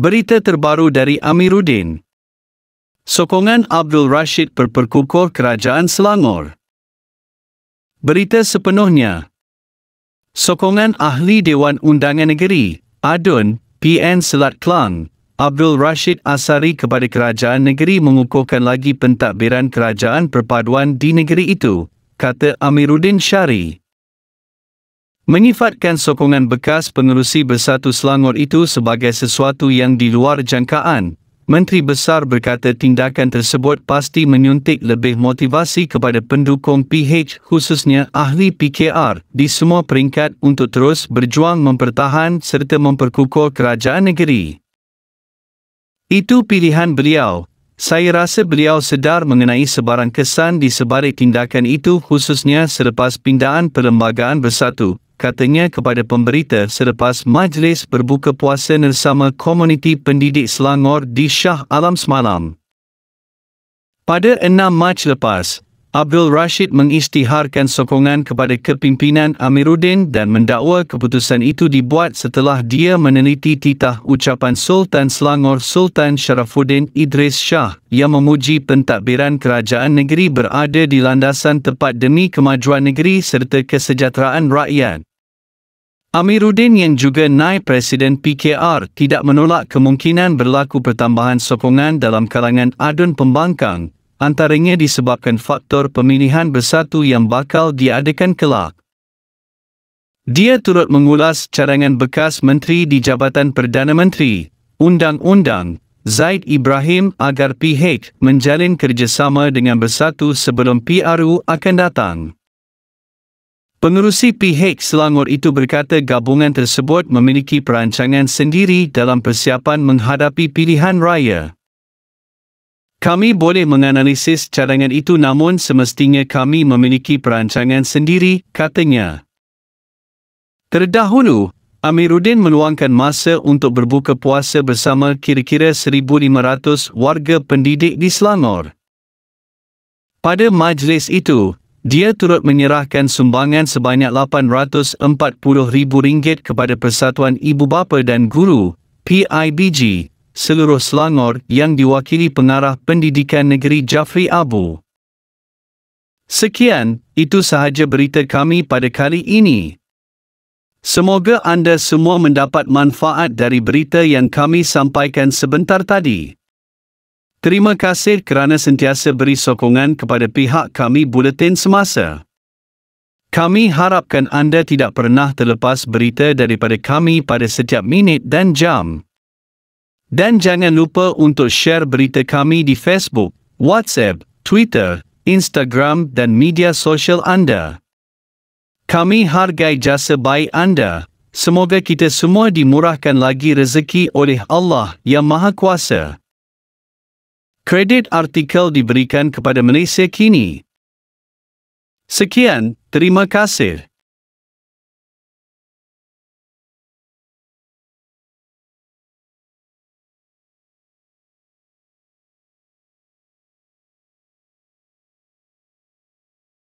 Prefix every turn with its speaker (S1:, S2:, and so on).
S1: Berita terbaru dari Amiruddin. Sokongan Abdul Rashid berperkukuh Kerajaan Selangor. Berita sepenuhnya. Sokongan
S2: Ahli Dewan Undangan Negeri, ADUN, PN Selat Kelang, Abdul Rashid Asari kepada Kerajaan Negeri mengukuhkan lagi pentadbiran Kerajaan Perpaduan di negeri itu, kata Amiruddin Syari menyifatkan sokongan bekas pengerusi Bersatu Selangor itu sebagai sesuatu yang di luar jangkaan. Menteri Besar berkata tindakan tersebut pasti menyuntik lebih motivasi kepada pendukung PH khususnya ahli PKR di semua peringkat untuk terus berjuang mempertahan serta memperkukuh kerajaan negeri. Itu pilihan beliau. Saya rasa beliau sedar mengenai sebarang kesan di sebalik tindakan itu khususnya selepas pindaan perlembagaan bersatu, katanya kepada pemberita selepas majlis berbuka puasa bersama komuniti pendidik Selangor di Shah Alam semalam. Pada 6 Mac lepas, Abdul Rashid mengisytiharkan sokongan kepada kepimpinan Amiruddin dan mendakwa keputusan itu dibuat setelah dia meneliti titah ucapan Sultan Selangor Sultan Sharafuddin Idris Shah yang memuji pentadbiran kerajaan negeri berada di landasan tepat demi kemajuan negeri serta kesejahteraan rakyat. Amiruddin yang juga naib presiden PKR tidak menolak kemungkinan berlaku pertambahan sokongan dalam kalangan ADUN pembangkang, antaranya disebabkan faktor pemilihan bersatu yang bakal diadakan kelak. Dia turut mengulas carangan bekas menteri di Jabatan Perdana Menteri, Undang-Undang, Zaid Ibrahim agar PH menjalin kerjasama dengan bersatu sebelum PRU akan datang. Pengerusi PH Selangor itu berkata gabungan tersebut memiliki perancangan sendiri dalam persiapan menghadapi pilihan raya. Kami boleh menganalisis cadangan itu namun semestinya kami memiliki perancangan sendiri, katanya. Terdahulu, Amiruddin meluangkan masa untuk berbuka puasa bersama kira-kira 1,500 warga pendidik di Selangor. Pada majlis itu, dia turut menyerahkan sumbangan sebanyak RM840,000 kepada Persatuan Ibu Bapa dan Guru, PIBG, seluruh Selangor yang diwakili Pengarah Pendidikan Negeri Jafri Abu. Sekian, itu sahaja berita kami pada kali ini. Semoga anda semua mendapat manfaat dari berita yang kami sampaikan sebentar tadi. Terima kasih kerana sentiasa beri sokongan kepada pihak kami buletin semasa. Kami harapkan anda tidak pernah terlepas berita daripada kami pada setiap minit dan jam. Dan jangan lupa untuk share berita kami di Facebook, WhatsApp, Twitter, Instagram dan media sosial anda. Kami hargai jasa baik anda. Semoga kita semua dimurahkan lagi rezeki oleh Allah Yang Maha Kuasa.
S1: Kredit artikel diberikan kepada Malaysia kini. Sekian, terima kasih.